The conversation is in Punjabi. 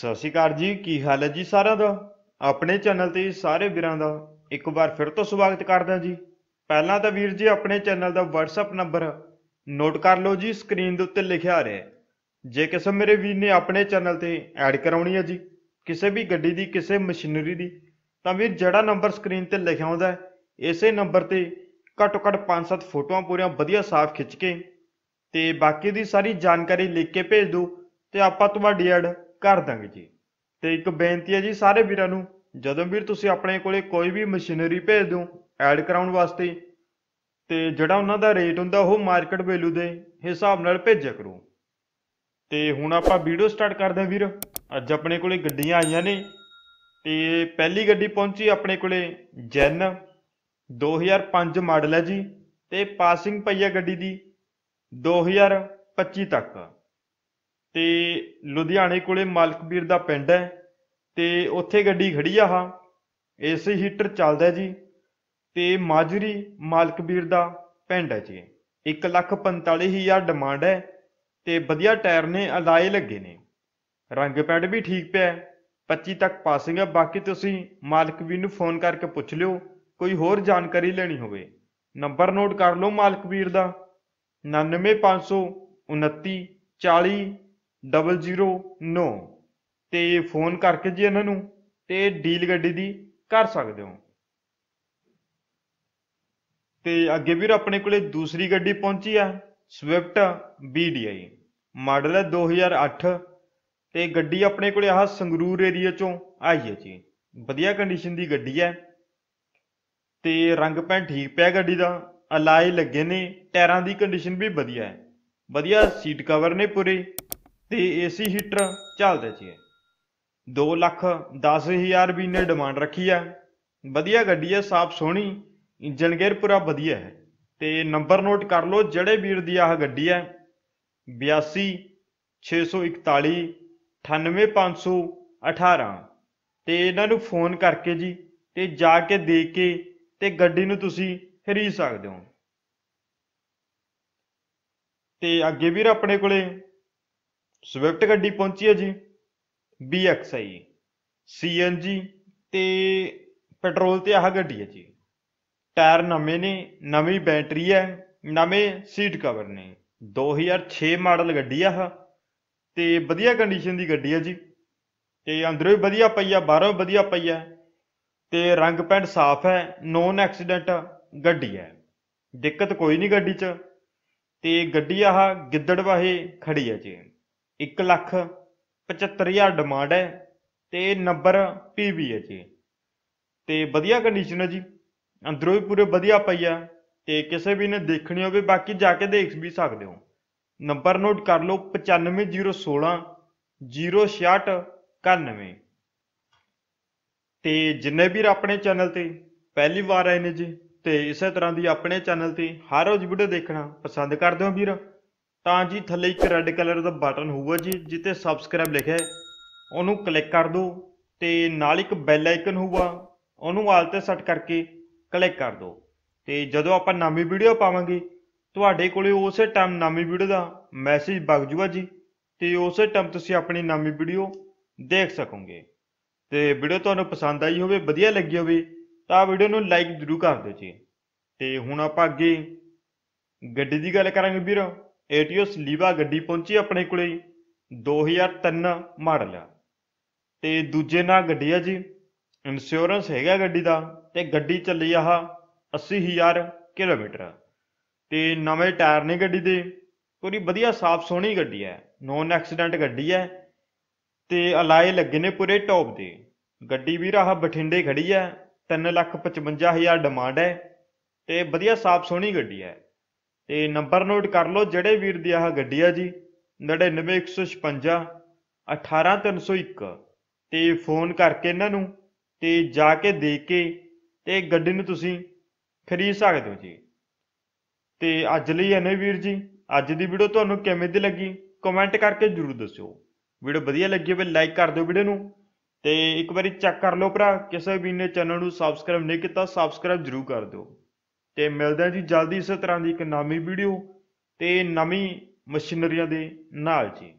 ਸਤਿ ਸ਼੍ਰੀ ਅਕਾਲ ਜੀ ਕੀ ਹਾਲ ਹੈ ਜੀ ਸਾਰਿਆਂ ਦਾ ਆਪਣੇ ਚੈਨਲ ਤੇ ਸਾਰੇ ਵੀਰਾਂ ਦਾ ਇੱਕ ਵਾਰ ਫਿਰ ਤੋਂ ਸਵਾਗਤ ਕਰਦਾ ਜੀ ਪਹਿਲਾਂ ਤਾਂ ਵੀਰ ਜੀ ਆਪਣੇ ਚੈਨਲ ਦਾ WhatsApp ਨੰਬਰ ਨੋਟ ਕਰ ਲਓ ਜੀ ਸਕਰੀਨ ਦੇ ਉੱਤੇ ਲਿਖਿਆ ਰਿਹਾ ਜੇ ਕਿਸੇ ਮੇਰੇ ਵੀਰ ਨੇ ਆਪਣੇ ਚੈਨਲ ਤੇ ਐਡ ਕਰਾਉਣੀ ਹੈ ਜੀ ਕਿਸੇ ਵੀ ਗੱਡੀ ਦੀ ਕਿਸੇ ਮਸ਼ੀਨਰੀ ਦੀ ਤਾਂ ਵੀਰ ਜਿਹੜਾ ਨੰਬਰ ਸਕਰੀਨ ਤੇ ਲਿਖਿਆ ਹੁੰਦਾ ਹੈ ਇਸੇ ਨੰਬਰ ਤੇ ਘੱਟੋ ਘੱਟ 5-7 ਫੋਟੋਆਂ ਪੂਰੀਆਂ ਵਧੀਆ ਸਾਫ਼ ਖਿੱਚ ਕੇ ਤੇ ਬਾਕੀ ਦੀ ਸਾਰੀ ਜਾਣਕਾਰੀ ਲਿਖ ਕੇ ਭੇਜ ਦਿਓ ਤੇ ਆਪਾਂ ਤੁਹਾਡੀ ਐਡ ਕਰ ਦਾਂਗੇ ਜੀ ਤੇ ਇੱਕ ਬੇਨਤੀ ਹੈ ਜੀ ਸਾਰੇ ਵੀਰਾਂ ਨੂੰ ਜਦੋਂ ਵੀਰ ਤੁਸੀਂ ਆਪਣੇ ਕੋਲੇ ਕੋਈ ਵੀ ਮਸ਼ੀਨਰੀ ਭੇਜ ਦਿਓ ਐਡ ਕਰਾਉਣ ਵਾਸਤੇ ਤੇ ਜਿਹੜਾ ਉਹਨਾਂ ਦਾ ਰੇਟ ਹੁੰਦਾ ਉਹ ਮਾਰਕੀਟ ਵੈਲਿਊ ਦੇ ਹਿਸਾਬ ਨਾਲ ਭੇਜਿਆ ਕਰੋ ਤੇ ਹੁਣ ਆਪਾਂ ਵੀਡੀਓ ਸਟਾਰਟ ਕਰਦੇ ਹਾਂ ਵੀਰ ਅੱਜ ਆਪਣੇ ਕੋਲੇ ਗੱਡੀਆਂ ਆਈਆਂ ਨੇ ਤੇ ਪਹਿਲੀ ਗੱਡੀ ਪਹੁੰਚੀ ਆਪਣੇ ਕੋਲੇ ਜੈਨ 2005 ਮਾਡਲ ਹੈ ਜੀ ਤੇ ਪਾਸਿੰਗ ਪਈ ਹੈ ਗੱਡੀ ਦੀ 2025 ਤੱਕ ਤੇ ਲੁਧਿਆਣੇ ਕੋਲੇ ਮਲਕਬੀਰ ਦਾ ਪਿੰਡ ਹੈ ਤੇ ਉੱਥੇ ਗੱਡੀ ਖੜੀ ਆ ਹਾਂ ਏਸੀ ਹੀਟਰ ਚੱਲਦਾ ਜੀ ਤੇ ਮਾਜਰੀ ਮਾਲਕਬੀਰ ਦਾ ਪਿੰਡ ਹੈ ਜੀ 145000 ਡਿਮਾਂਡ ਹੈ ਤੇ ਵਧੀਆ ਟਾਇਰ ਨੇ ਅਲਾਏ ਲੱਗੇ ਨੇ ਰੰਗ ਪੈਡ ਵੀ ਠੀਕ ਪਿਆ 25 ਤੱਕ ਪਾਸਿੰਗ ਹੈ ਬਾਕੀ ਤੁਸੀਂ ਮਾਲਕਬੀਰ ਨੂੰ ਫੋਨ ਕਰਕੇ ਪੁੱਛ ਲਿਓ ਕੋਈ ਹੋਰ ਜਾਣਕਾਰੀ ਲੈਣੀ ਹੋਵੇ ਨੰਬਰ ਨੋਟ ਕਰ ਲਓ ਮਾਲਕਬੀਰ ਦਾ 99529 40 009 ਤੇ ਫੋਨ ਕਰਕੇ ਜੀ ਇਹਨਾਂ ਨੂੰ ਤੇ ਡੀਲ ਗੱਡੀ ਦੀ ਕਰ ਸਕਦੇ ਹੋ ਤੇ ਅੱਗੇ ਵੀਰ ਆਪਣੇ ਕੋਲੇ ਦੂਸਰੀ ਗੱਡੀ ਪਹੁੰਚੀ ਆ ਸਵਿਫਟ BDI ਮਾਡਲ ਹੈ 2008 ਤੇ ਗੱਡੀ ਆਪਣੇ ਕੋਲੇ ਆਹ ਸੰਗਰੂਰ ਏਰੀਆ ਚੋਂ ਆਈ ਹੈ ਜੀ ਵਧੀਆ ਕੰਡੀਸ਼ਨ ਦੀ ਗੱਡੀ ਹੈ ਤੇ ਰੰਗ ਪੈਂ ਠੀਕ ਪਿਆ ਗੱਡੀ ਦਾ ਅਲਾਈ ਲੱਗੇ ਨੇ ਟਾਇਰਾਂ ਦੀ ਕੰਡੀਸ਼ਨ ਵੀ ਵਧੀਆ ਹੈ ਵਧੀਆ ਸੀਟ ਕਵਰ ਨੇ ਪੂਰੇ ਤੇ ਏਸੀ ਹੀਟਰ ਚੱਲਦੇ ਸੀਗੇ 2 ਲੱਖ 10000 ਵੀ ਨੇ ਡਿਮਾਂਡ ਰੱਖੀ ਆ ਵਧੀਆ ਗੱਡੀ ਆ ਸਾਫ ਸੋਹਣੀ ਇੰਜਨ ਗੇਅਰ ਪੂਰਾ ਵਧੀਆ ਹੈ ਤੇ ਨੰਬਰ ਨੋਟ ਕਰ ਲਓ ਜਿਹੜੇ ਵੀਰ ਦੀ ਆਹ ਗੱਡੀ ਹੈ 82 641 98518 ਤੇ ਇਹਨਾਂ ਨੂੰ ਫੋਨ ਕਰਕੇ ਜੀ ਤੇ ਜਾ ਕੇ ਦੇਖ ਕੇ ਤੇ ਗੱਡੀ ਨੂੰ ਤੁਸੀਂ ਖਰੀਦ ਸਕਦੇ ਹੋ ਤੇ ਅੱਗੇ ਵੀਰ ਆਪਣੇ ਕੋਲੇ ਸਵਿਫਟ ਗੱਡੀ ਪਹੁੰਚੀ ਹੈ ਜੀ BXI CNG ਤੇ ਪੈਟਰੋਲ ਤੇ ਆਹ ਗੱਡੀ ਹੈ ਜੀ ਟਾਇਰ ਨਵੇਂ ਨੇ ਨਵੀਂ ਬੈਟਰੀ ਹੈ ਨਵੇਂ ਸੀਟ ਕਵਰ ਨੇ 2006 ਮਾਡਲ ਗੱਡੀ ਆ ਆਹ ਤੇ ਵਧੀਆ ਕੰਡੀਸ਼ਨ ਦੀ ਗੱਡੀ ਹੈ ਜੀ ਤੇ ਅੰਦਰੋਂ ਵੀ ਵਧੀਆ ਪਈ ਆ ਬਾਹਰੋਂ ਵੀ ਵਧੀਆ ਪਈ ਆ ਤੇ ਰੰਗ ਪੈਂਟ ਸਾਫ਼ ਹੈ ਨੋਨ ਐਕਸੀਡੈਂਟ ਗੱਡੀ ਹੈ ਦਿੱਕਤ ਕੋਈ ਨਹੀਂ ਗੱਡੀ 'ਚ ਤੇ ਗੱਡੀ ਆਹ ਗਿੱਦੜਵਾਹੇ ਖੜੀ ਹੈ ਜੀ 1 ਲੱਖ 75000 ਡਿਮਾਂਡ ਹੈ ਤੇ ਨੰਬਰ ਪੀਵੀ ਹੈ ਜੀ ਤੇ ਵਧੀਆ ਕੰਡੀਸ਼ਨ ਹੈ ਜੀ ਅੰਦਰੋਂ ਵੀ ਪੂਰੇ ਵਧੀਆ ਪਈ ਆ ਤੇ ਕਿਸੇ ਵੀ ਨੇ ਦੇਖਣੀ ਹੋਵੇ ਬਾਕੀ ਜਾ ਕੇ ਦੇਖ ਵੀ ਸਕਦੇ ਹੋ ਨੰਬਰ ਨੋਟ ਕਰ ਲਓ 95016 0691 ਤੇ ਜਿੰਨੇ ਵੀਰ ਆਪਣੇ ਚੈਨਲ ਤੇ ਪਹਿਲੀ ਵਾਰ ਆਏ ਨੇ ਜੀ ਤੇ ਇਸੇ ਤਰ੍ਹਾਂ ਦੀ ਆਪਣੇ ਚੈਨਲ ਤੇ ਹਰ ਰੋਜ਼ ਵੀਡੀਓ ਦੇਖਣਾ ਪਸੰਦ ਕਰਦੇ ਹੋ ਵੀਰ ਤਾਂ ਜੀ ਥੱਲੇ ਇੱਕ ਰੈੱਡ ਕਲਰ ਦਾ ਬਟਨ ਹੋਊਗਾ ਜੀ ਜਿੱਤੇ ਸਬਸਕ੍ਰਾਈਬ ਲਿਖਿਆ ਉਹਨੂੰ ਕਲਿੱਕ ਕਰ ਦਿਓ ਤੇ ਨਾਲ ਇੱਕ ਬੈਲ ਆਈਕਨ ਹੋਊਗਾ ਉਹਨੂੰ ਆਲ ਤੇ ਸੈੱਟ ਕਰਕੇ ਕਲਿੱਕ ਕਰ ਦਿਓ ਤੇ ਜਦੋਂ ਆਪਾਂ ਨਵੀਂ ਵੀਡੀਓ ਪਾਵਾਂਗੇ ਤੁਹਾਡੇ ਕੋਲੇ ਉਸੇ ਟਾਈਮ ਨਵੀਂ ਵੀਡੀਓ ਦਾ ਮੈਸੇਜ ਵਗ ਜੂਗਾ ਜੀ ਤੇ ਉਸੇ ਟਾਈਮ ਤੁਸੀਂ ਆਪਣੀ ਨਵੀਂ ਵੀਡੀਓ ਦੇਖ ਸਕੋਗੇ ਤੇ ਵੀਡੀਓ ਤੁਹਾਨੂੰ ਪਸੰਦ ਆਈ ਹੋਵੇ ਵਧੀਆ ਲੱਗੀ ਹੋਵੇ ਤਾਂ ਵੀਡੀਓ ਨੂੰ ਲਾਈਕ ਜ਼ਰੂਰ ਕਰ ਦਿਓ ਜੀ ਤੇ ਹੁਣ ਆਪਾਂ ਅੱਗੇ ਗੱਡੀ ਦੀ ਗੱਲ ਕਰਾਂਗੇ ਵੀਰੋ ਏਟੀਓ ਸਲੀਵਾ ਗੱਡੀ ਪਹੁੰਚੀ ਆਪਣੇ ਕੋਲੇ 2003 ਮਾਡਲ ਆ ਤੇ ਦੂਜੇ ਨਾਲ ਗੱਡੀ ਆ ਜੀ ਇੰਸ਼ੋਰੈਂਸ ਹੈਗਾ ਗੱਡੀ ਦਾ ਤੇ ਗੱਡੀ ਚੱਲੀ ਆ 80000 ਕਿਲੋਮੀਟਰ ਤੇ ਨਵੇਂ ਟਾਇਰ ਨੇ ਗੱਡੀ ਦੇ ਪੂਰੀ ਵਧੀਆ ਸਾਫ ਸੋਹਣੀ ਗੱਡੀ ਹੈ ਨੋਨ ਐਕਸੀਡੈਂਟ ਗੱਡੀ ਹੈ ਤੇ ਅਲਾਏ ਲੱਗੇ ਨੇ ਪੂਰੇ ਟੌਪ ਦੇ ਗੱਡੀ ਵੀ ਰਹਾ ਬਠਿੰਡੇ ਖੜੀ ਹੈ 355000 ਡਿਮਾਂਡ ਹੈ ਤੇ ਵਧੀਆ ਸਾਫ ਸੋਹਣੀ ਗੱਡੀ ਹੈ ਤੇ ਨੰਬਰ ਨੋਟ ਕਰ ਲਓ ਜਿਹੜੇ ਵੀਰ ਦੀ ਆਹ ਗੱਡੀ ਆ ਜੀ 99156 18301 ਤੇ ਫੋਨ ਕਰਕੇ ਇਹਨਾਂ ਨੂੰ ਤੇ ਜਾ ਕੇ ਦੇਖ ਕੇ ਤੇ ਗੱਡੀ ਨੂੰ ਤੁਸੀਂ ਖਰੀਦ ਸਕਦੇ ਹੋ ਜੀ ਤੇ ਅੱਜ ਲਈ ਇਹਨੇ ਵੀਰ ਜੀ ਅੱਜ ਦੀ ਵੀਡੀਓ ਤੁਹਾਨੂੰ ਕਿਵੇਂ ਦੀ ਲੱਗੀ ਕਮੈਂਟ ਕਰਕੇ ਜਰੂਰ ਦੱਸਿਓ ਵੀਡੀਓ ਵਧੀਆ ਲੱਗੀ ਹੋਵੇ ਲਾਈਕ ਕਰ ਦਿਓ ਵੀਡੀਓ ਨੂੰ ਤੇ ਇੱਕ ਵਾਰੀ ਚੈੱਕ ਕਰ ਲਓ ਭਰਾ ਕਿਸੇ ਵੀ ਨੇ ਚੈਨਲ ਨੂੰ ਸਬਸਕ੍ਰਾਈਬ ਨਹੀਂ ਕੀਤਾ ਸਬਸਕ੍ਰਾਈਬ ਜਰੂਰ ਕਰ ਦਿਓ ਤੇ ਮਿਲਦੇ ਆ ਜੀ ਜਲਦੀ ਇਸੇ ਤਰ੍ਹਾਂ ਦੀ ਇੱਕ ਨਵੀਂ ਵੀਡੀਓ ਤੇ ਨਵੀਂ ਮਸ਼ੀਨਰੀਆਂ ਦੇ ਨਾਲ ਜੀ